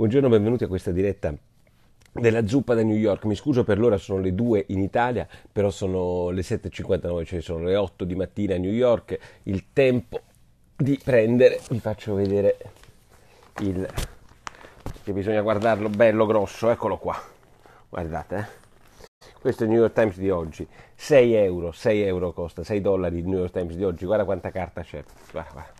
Buongiorno, benvenuti a questa diretta della zuppa da New York. Mi scuso per l'ora, sono le 2 in Italia, però sono le 7.59, cioè sono le 8 di mattina a New York. Il tempo di prendere, vi faccio vedere il... che bisogna guardarlo bello grosso, eccolo qua. Guardate, eh. Questo è il New York Times di oggi, 6 euro, 6 euro costa, 6 dollari il New York Times di oggi, guarda quanta carta c'è, guarda, guarda.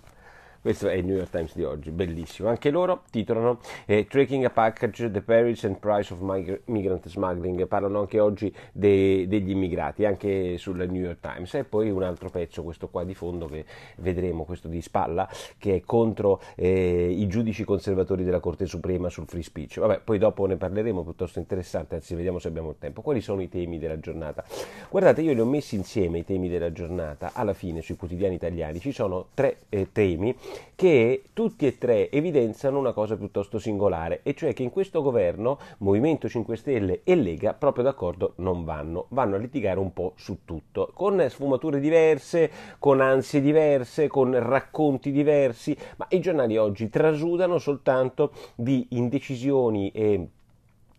Questo è il New York Times di oggi, bellissimo. Anche loro titolano eh, Tracking a Package, The Perils and Price of Migrant Smuggling, parlano anche oggi de- degli immigrati, anche sul New York Times. E poi un altro pezzo, questo qua di fondo che vedremo, questo di spalla, che è contro eh, i giudici conservatori della Corte Suprema sul free speech. Vabbè, poi dopo ne parleremo, piuttosto interessante, anzi vediamo se abbiamo il tempo. Quali sono i temi della giornata? Guardate, io li ho messi insieme i temi della giornata, alla fine sui quotidiani italiani ci sono tre eh, temi che tutti e tre evidenziano una cosa piuttosto singolare, e cioè che in questo governo Movimento 5 Stelle e Lega proprio d'accordo non vanno, vanno a litigare un po' su tutto, con sfumature diverse, con ansie diverse, con racconti diversi, ma i giornali oggi trasudano soltanto di indecisioni e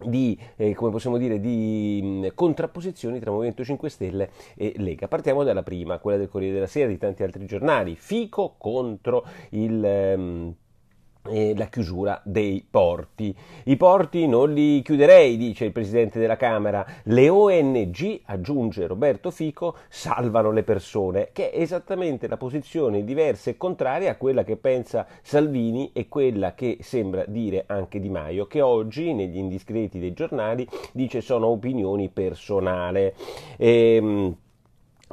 di, eh, come possiamo dire, di mh, contrapposizioni tra Movimento 5 Stelle e Lega. Partiamo dalla prima, quella del Corriere della Sera e di tanti altri giornali. Fico contro il... Mh, ehm, la chiusura dei porti. I porti non li chiuderei, dice il Presidente della Camera. Le ONG, aggiunge Roberto Fico, salvano le persone, che è esattamente la posizione diversa e contraria a quella che pensa Salvini e quella che sembra dire anche Di Maio, che oggi negli indiscreti dei giornali dice sono opinioni personali. Ehm,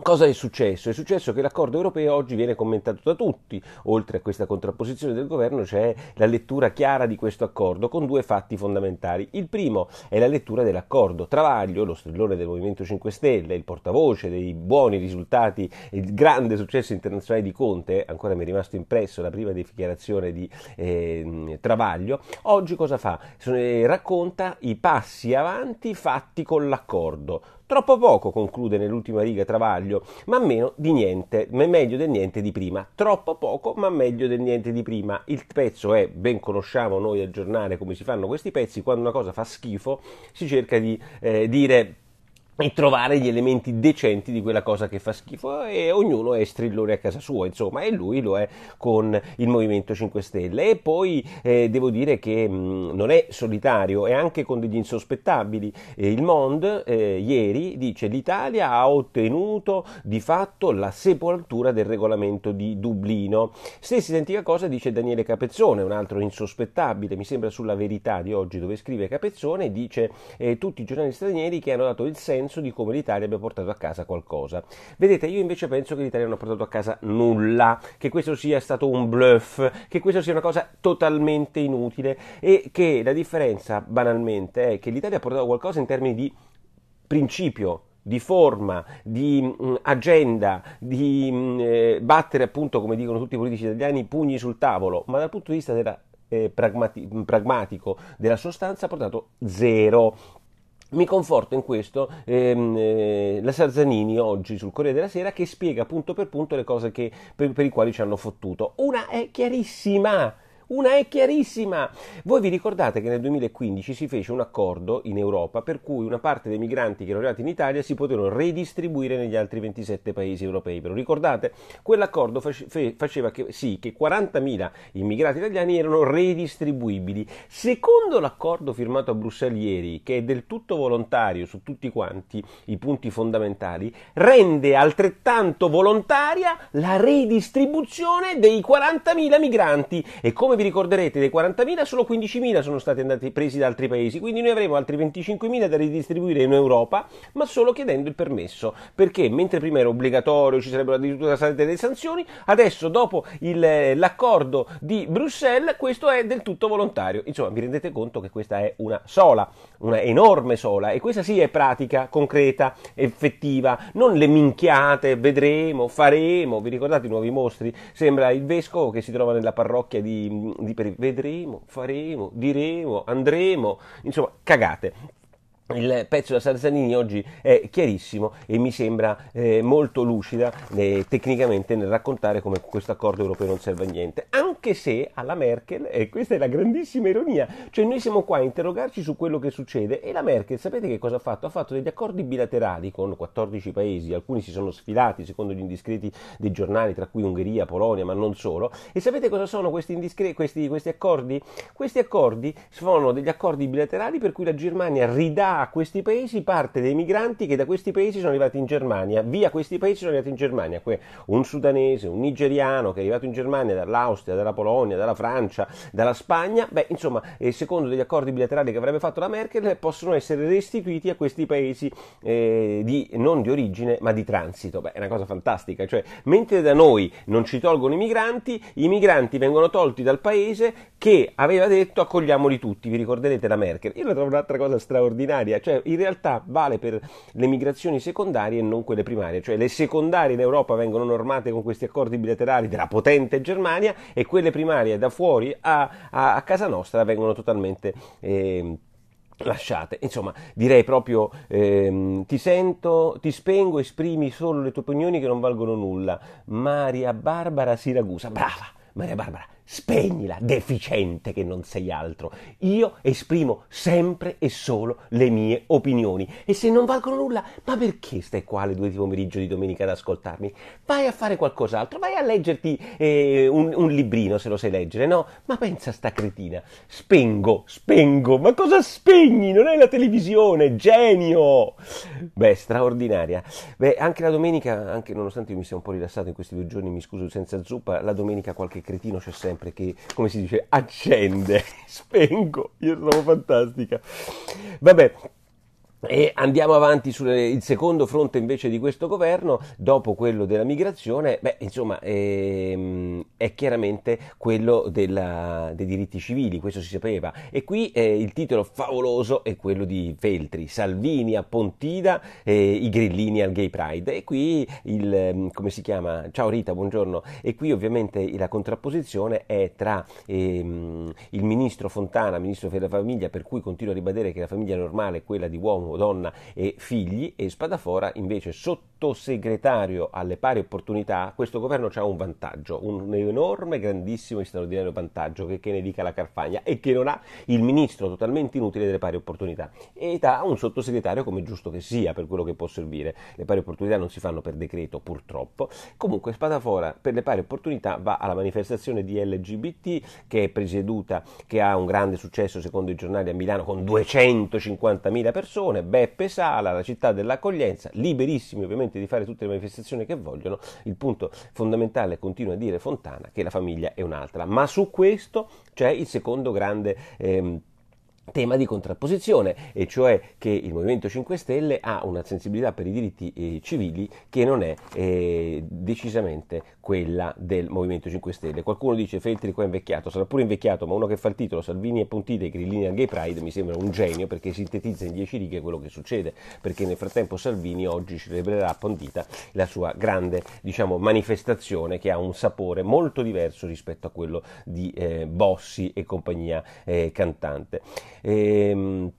Cosa è successo? È successo che l'accordo europeo oggi viene commentato da tutti, oltre a questa contrapposizione del governo c'è la lettura chiara di questo accordo con due fatti fondamentali. Il primo è la lettura dell'accordo. Travaglio, lo strillone del Movimento 5 Stelle, il portavoce dei buoni risultati, il grande successo internazionale di Conte, ancora mi è rimasto impresso la prima dichiarazione di eh, Travaglio, oggi cosa fa? Eh, racconta i passi avanti fatti con l'accordo Troppo poco, conclude nell'ultima riga Travaglio, ma meno di niente, ma meglio del niente di prima. Troppo poco, ma meglio del niente di prima. Il pezzo è, ben conosciamo noi al giornale come si fanno questi pezzi, quando una cosa fa schifo si cerca di eh, dire e trovare gli elementi decenti di quella cosa che fa schifo e ognuno è strillone a casa sua insomma e lui lo è con il Movimento 5 Stelle e poi eh, devo dire che mh, mm, non è solitario è anche con degli insospettabili eh, il Mond eh, ieri dice l'Italia ha ottenuto di fatto la sepoltura del regolamento di Dublino stessa identica cosa dice Daniele Capezzone un altro insospettabile mi sembra sulla verità di oggi dove scrive Capezzone dice eh, tutti i giornali stranieri che hanno dato il senso senso di come l'Italia abbia portato a casa qualcosa. Vedete, io invece penso che l'Italia non ha portato a casa nulla, che questo sia stato un bluff, che questo sia una cosa totalmente inutile e che la differenza banalmente è che l'Italia ha portato qualcosa in termini di principio, di forma, di mh, mm, agenda, di mh, mm, eh, battere appunto, come dicono tutti i politici italiani, pugni sul tavolo, ma dal punto di vista della, eh, pragmati- pragmatico della sostanza ha portato zero. Mi conforto in questo ehm, eh, la Sarzanini oggi sul Corriere della Sera che spiega punto per punto le cose che, per, per, i quali ci hanno fottuto. Una è chiarissima, una è chiarissima. Voi vi ricordate che nel 2015 si fece un accordo in Europa per cui una parte dei migranti che erano arrivati in Italia si potevano redistribuire negli altri 27 paesi europei. Ve lo ricordate? Quell'accordo faceva che, sì che 40.000 immigrati italiani erano redistribuibili. Secondo l'accordo firmato a Bruxelles ieri, che è del tutto volontario su tutti quanti i punti fondamentali, rende altrettanto volontaria la redistribuzione dei 40.000 migranti e come vi ricorderete dei 40.000 solo 15.000 sono stati andati, presi da altri paesi, quindi noi avremo altri 25.000 da ridistribuire in Europa, ma solo chiedendo il permesso, perché mentre prima era obbligatorio, ci sarebbero addirittura state delle sanzioni, adesso dopo il, eh, l'accordo di Bruxelles questo è del tutto volontario. Insomma, vi rendete conto che questa è una sola, una enorme sola e questa sì è pratica, concreta, effettiva, non le minchiate, vedremo, faremo, vi ricordate i nuovi mostri? Sembra il vescovo che si trova nella parrocchia di di vedremo, faremo, diremo, andremo, insomma, cagate. Il pezzo da Sarzanini oggi è chiarissimo e mi sembra eh, molto lucida eh, tecnicamente nel raccontare come questo accordo europeo non serve a niente, anche se alla Merkel, e eh, questa è la grandissima ironia, cioè noi siamo qua a interrogarci su quello che succede e la Merkel sapete che cosa ha fatto? Ha fatto degli accordi bilaterali con 14 paesi, alcuni si sono sfilati secondo gli indiscreti dei giornali, tra cui Ungheria, Polonia, ma non solo, e sapete cosa sono questi, indiscre- questi, questi accordi? Questi accordi sono degli accordi bilaterali per cui la Germania ridà a questi paesi parte dei migranti che da questi paesi sono arrivati in Germania, via questi paesi sono arrivati in Germania, un sudanese, un nigeriano che è arrivato in Germania dall'Austria, dalla Polonia, dalla Francia, dalla Spagna, beh insomma eh, secondo degli accordi bilaterali che avrebbe fatto la Merkel possono essere restituiti a questi paesi eh, di, non di origine ma di transito, beh è una cosa fantastica, cioè mentre da noi non ci tolgono i migranti, i migranti vengono tolti dal paese che aveva detto accogliamoli tutti, vi ricorderete la Merkel, io la trovo un'altra cosa straordinaria, primaria, cioè in realtà vale per le migrazioni secondarie e non quelle primarie, cioè le secondarie in Europa vengono normate con questi accordi bilaterali della potente Germania e quelle primarie da fuori a, a, a casa nostra vengono totalmente... Eh, lasciate. Insomma, direi proprio ehm, ti sento, ti spengo, esprimi solo le tue opinioni che non valgono nulla. Maria Barbara Siragusa, brava Maria Barbara. Spegnila, deficiente che non sei altro. Io esprimo sempre e solo le mie opinioni. E se non valgono nulla, ma perché stai qua alle due di pomeriggio di domenica ad ascoltarmi? Vai a fare qualcos'altro, vai a leggerti eh, un, un, librino se lo sai leggere, no? Ma pensa a sta cretina. Spengo, spengo, ma cosa spegni? Non è la televisione, genio! Beh, straordinaria. Beh, anche la domenica, anche nonostante io mi sia un po' rilassato in questi due giorni, mi scuso senza zuppa, la domenica qualche cretino c'è sempre sempre che, come si dice, accende, spengo, io sono fantastica. Vabbè. E andiamo avanti sul secondo fronte invece di questo governo, dopo quello della migrazione, beh, insomma, ehm, è chiaramente quello della, dei diritti civili, questo si sapeva. E qui eh, il titolo favoloso è quello di Feltri, Salvini a Pontida, eh, i grillini al Gay Pride. E qui il, ehm, come si chiama? Ciao Rita, buongiorno. E qui ovviamente la contrapposizione è tra ehm, il ministro Fontana, ministro della famiglia, per cui continuo a ribadire che la famiglia normale è quella di uomo uomo, donna e figli e Spadafora invece sottosegretario alle pari opportunità, questo governo ha un vantaggio, un enorme, grandissimo e straordinario vantaggio che, che ne dica la Carfagna e che non ha il ministro totalmente inutile delle pari opportunità e ha un sottosegretario come giusto che sia per quello che può servire. Le pari opportunità non si fanno per decreto purtroppo. Comunque Spadafora per le pari opportunità va alla manifestazione di LGBT che è presieduta, che ha un grande successo secondo i giornali a Milano con 250.000 persone Leone, Beppe Sala, la città dell'accoglienza, liberissimi ovviamente di fare tutte le manifestazioni che vogliono. Il punto fondamentale continua a dire Fontana che la famiglia è un'altra. Ma su questo c'è il secondo grande... Ehm, tema di contrapposizione, e cioè che il Movimento 5 Stelle ha una sensibilità per i diritti eh, civili che non è eh, decisamente quella del Movimento 5 Stelle. Qualcuno dice Feltri qua è invecchiato, sarà pure invecchiato, ma uno che fa il titolo Salvini e Puntite e grillini al gay pride mi sembra un genio perché sintetizza in dieci righe quello che succede, perché nel frattempo Salvini oggi celebrerà a Pontita la sua grande diciamo, manifestazione che ha un sapore molto diverso rispetto a quello di eh, Bossi e compagnia eh, cantante. Ehm,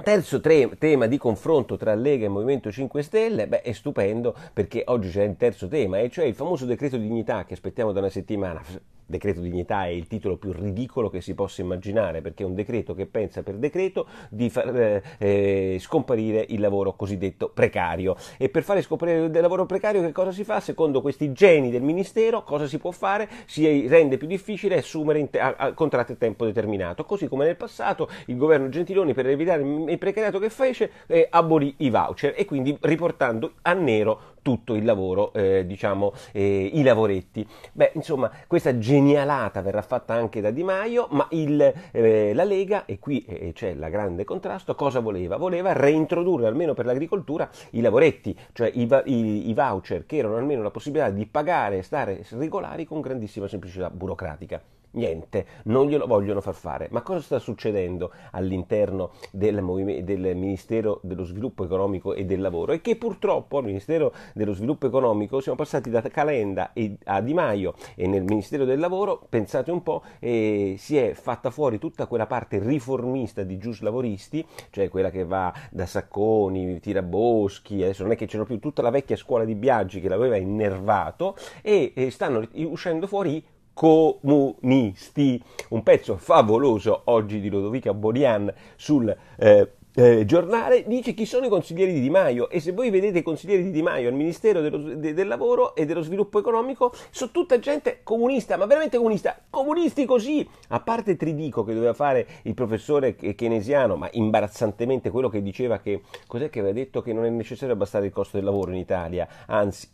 Terzo tre, tema di confronto tra Lega e Movimento 5 Stelle, beh, è stupendo perché oggi c'è il terzo tema, e cioè il famoso decreto dignità che aspettiamo da una settimana. Decreto dignità è il titolo più ridicolo che si possa immaginare perché è un decreto che pensa per decreto di far eh, eh, scomparire il lavoro cosiddetto precario. E per fare scomparire il lavoro precario che cosa si fa? Secondo questi geni del Ministero cosa si può fare? Si rende più difficile assumere te- a- a- contratti a tempo determinato. Così come nel passato il governo Gentiloni per evitare il precariato che fece eh, abolì i voucher e quindi riportando a nero tutto il lavoro, eh, diciamo, eh, i lavoretti. Beh, insomma, questa genialata verrà fatta anche da Di Maio, ma il, eh, la Lega, e qui eh, eh, c'è la grande contrasto, cosa voleva? Voleva reintrodurre, almeno per l'agricoltura, i lavoretti, cioè i, i, i voucher che erano almeno la possibilità di pagare e stare regolari con grandissima semplicità burocratica. Niente, non glielo vogliono far fare. Ma cosa sta succedendo all'interno del, del, Ministero dello Sviluppo Economico e del Lavoro? E che purtroppo al Ministero dello sviluppo economico, siamo passati da Calenda a Di Maio e nel Ministero del Lavoro, pensate un po', eh, si è fatta fuori tutta quella parte riformista di giuslavoristi, cioè quella che va da Sacconi, Tiraboschi, adesso non è che c'era più tutta la vecchia scuola di Biaggi che l'aveva innervato, e eh, stanno uscendo fuori i comunisti. Un pezzo favoloso oggi di Lodovica Borian sul... Eh, eh, giornale dice chi sono i consiglieri di Di Maio e se voi vedete i consiglieri di Di Maio al Ministero dello, de, del Lavoro e dello Sviluppo Economico sono tutta gente comunista, ma veramente comunista, comunisti così, a parte Tridico che doveva fare il professore keynesiano, ma imbarazzantemente quello che diceva che cos'è che aveva detto che non è necessario abbassare il costo del lavoro in Italia, anzi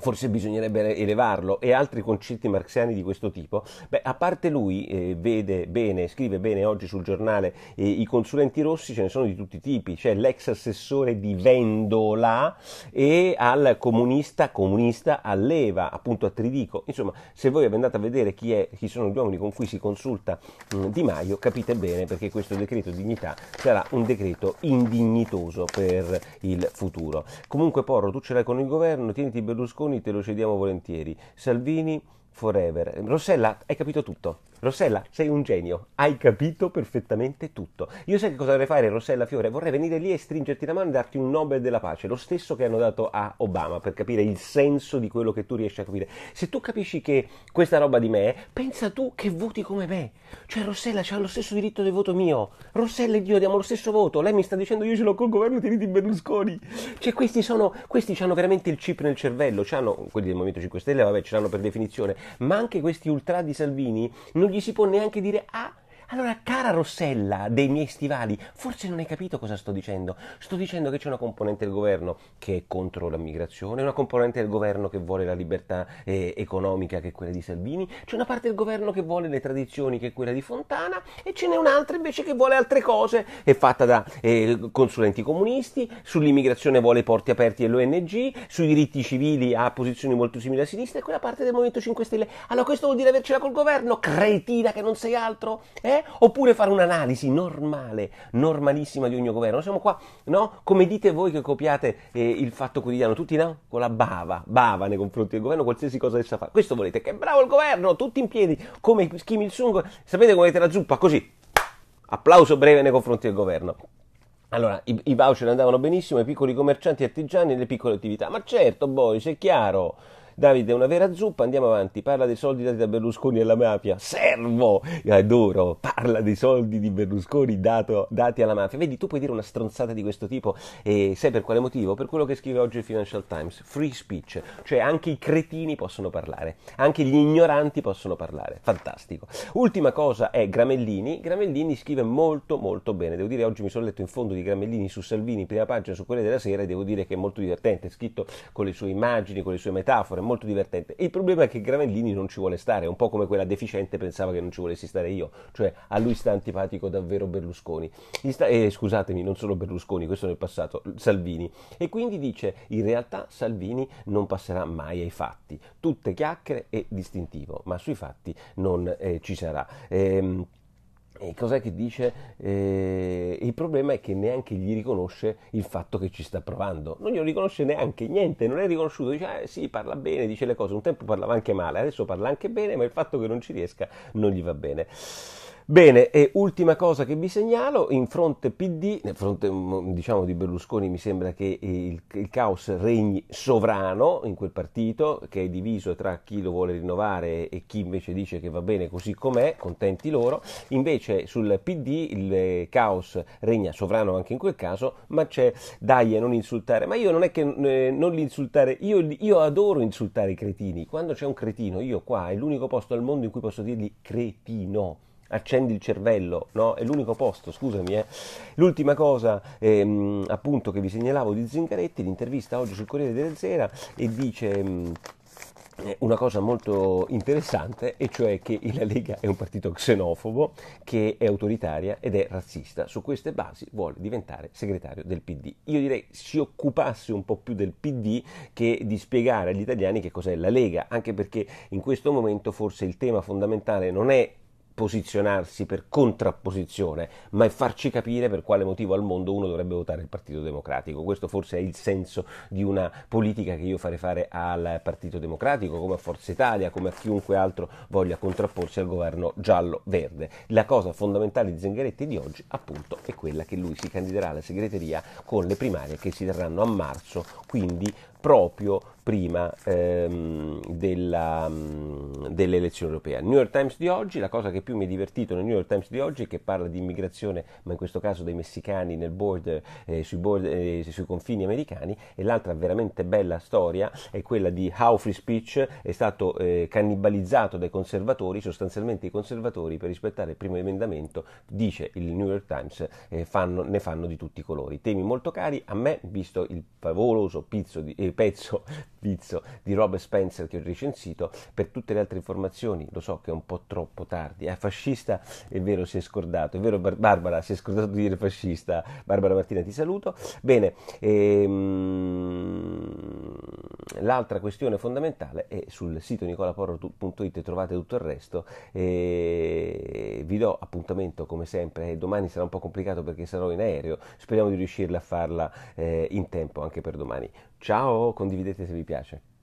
forse bisognerebbe elevarlo e altri concetti marxiani di questo tipo, beh, a parte lui eh, vede bene, scrive bene oggi sul giornale eh, i consulenti rossi ce ne sono di tutti i tipi, c'è l'ex assessore di Vendola e al comunista comunista alleva, appunto a Tridico. Insomma, se voi andate a vedere chi, è, chi sono gli uomini con cui si consulta mh, mm, Di Maio, capite bene perché questo decreto dignità sarà un decreto indignitoso per il futuro. Comunque Porro, tu ce l'hai con il governo, tieniti Berlusconi Berlusconi te lo cediamo volentieri, Salvini forever. Rossella, hai capito tutto. Rossella, sei un genio, hai capito perfettamente tutto. Io sai che cosa vorrei fare, Rossella Fiore? Vorrei venire lì e stringerti la mano e darti un Nobel della pace, lo stesso che hanno dato a Obama, per capire il senso di quello che tu riesci a capire. Se tu capisci che questa roba di me, pensa tu che voti come me. Cioè, Rossella c'ha lo stesso diritto del voto mio. Rossella e io diamo lo stesso voto. Lei mi sta dicendo io ce l'ho col governo, ti ridi Berlusconi. Cioè, questi sono, questi hanno veramente il chip nel cervello, c'hanno, quelli del Movimento 5 Stelle, vabbè, ce l'hanno per definizione, ma anche questi ultra di Salvini non non gli si può neanche dire ah allora, cara Rossella dei miei stivali, forse non hai capito cosa sto dicendo. Sto dicendo che c'è una componente del governo che è contro la migrazione, una componente del governo che vuole la libertà eh, economica, che è quella di Salvini, c'è una parte del governo che vuole le tradizioni, che è quella di Fontana, e ce n'è un'altra invece che vuole altre cose, è fatta da eh, consulenti comunisti, sull'immigrazione vuole i porti aperti e l'ONG, sui diritti civili ha posizioni molto simili a sinistra, e quella parte del Movimento 5 Stelle. Allora, questo vuol dire avercela col governo, cretina che non sei altro? Eh? oppure fare un'analisi normale, normalissima di ogni governo. Siamo qua, no? Come dite voi che copiate eh, il fatto quotidiano, tutti no? Con la bava, bava nei confronti del governo, qualsiasi cosa essa fa. Questo volete, che bravo il governo, tutti in piedi, come Kim Il-sung, sapete come avete la zuppa, così. Applauso breve nei confronti del governo. Allora, i, i voucher andavano benissimo ai piccoli commercianti, artigiani e alle piccole attività. Ma certo, boys, è chiaro Davide è una vera zuppa, andiamo avanti, parla dei soldi dati da Berlusconi alla mafia, servo, adoro, parla dei soldi di Berlusconi dato, dati alla mafia, vedi tu puoi dire una stronzata di questo tipo e sai per quale motivo? Per quello che scrive oggi il Financial Times, free speech, cioè anche i cretini possono parlare, anche gli ignoranti possono parlare, fantastico. Ultima cosa è Gramellini, Gramellini scrive molto molto bene, devo dire oggi mi sono letto in fondo di Gramellini su Salvini, prima pagina su quelle della Sera e devo dire che è molto divertente, è scritto con le sue immagini, con le sue metafore, molto divertente. Il problema è che Gravellini non ci vuole stare, è un po' come quella deficiente pensava che non ci volessi stare io, cioè a lui sta antipatico davvero Berlusconi. Sta, eh, scusatemi, non solo Berlusconi, questo nel passato, Salvini. E quindi dice, in realtà Salvini non passerà mai ai fatti, tutte chiacchiere e distintivo, ma sui fatti non eh, ci sarà. Ehm, e ecco. cos'è che dice? Eh, il problema è che neanche gli riconosce il fatto che ci sta provando, non glielo riconosce neanche niente, non è riconosciuto, dice eh, sì, parla bene, dice le cose, un tempo parlava anche male, adesso parla anche bene, ma il fatto che non ci riesca non gli va bene. Bene, e ultima cosa che vi segnalo, in fronte PD, nel fronte mm, diciamo, di Berlusconi mi sembra che eh, il, il, caos regni sovrano in quel partito, che è diviso tra chi lo vuole rinnovare e chi invece dice che va bene così com'è, contenti loro, invece sul PD il eh, caos regna sovrano anche in quel caso, ma c'è dai non insultare, ma io non è che eh, non li insultare, io, io adoro insultare i cretini, quando c'è un cretino io qua è l'unico posto al mondo in cui posso dirgli cretino accendi il cervello, no? È l'unico posto, scusami. Eh. L'ultima cosa ehm, appunto che vi segnalavo di Zingaretti, l'intervista oggi sul Corriere della Sera e dice... Mh, mm, eh, una cosa molto interessante, e cioè che la Lega è un partito xenofobo, che è autoritaria ed è razzista. Su queste basi vuole diventare segretario del PD. Io direi si occupasse un po' più del PD che di spiegare agli italiani che cos'è la Lega, anche perché in questo momento forse il tema fondamentale non è posizionarsi per contrapposizione, ma è farci capire per quale motivo al mondo uno dovrebbe votare il Partito Democratico. Questo forse è il senso di una politica che io farei fare al Partito Democratico, come a Forza Italia, come a chiunque altro voglia contrapporsi al governo giallo-verde. La cosa fondamentale di Zingaretti di oggi, appunto, è quella che lui si candiderà alla segreteria con le primarie che si terranno a marzo, quindi proprio prima ehm, della mm, delle elezioni europee. New York Times di oggi, la cosa che più mi è divertito nel New York Times di oggi è che parla di immigrazione, ma in questo caso dei messicani border, eh, sui, border, eh, sui, confini americani, e l'altra veramente bella storia è quella di How Free Speech è stato eh, cannibalizzato dai conservatori, sostanzialmente i conservatori per rispettare il primo emendamento, dice il New York Times, eh, fanno, ne fanno di tutti i colori. Temi molto cari a me, visto il favoloso pizzo di, eh, pezzo pizzo di Rob Spencer che ho recensito, per tutte le altre informazioni informazioni, lo so che è un po' troppo tardi, è fascista, è vero si è scordato, è vero Bar- Barbara si è scordato di dire fascista, Barbara Martina ti saluto, bene, ehm, l'altra questione fondamentale è sul sito nicolaporro.it trovate tutto il resto, eh, vi do appuntamento come sempre, domani sarà un po' complicato perché sarò in aereo, speriamo di riuscirla a farla eh, in tempo anche per domani. Ciao, condividete se vi piace.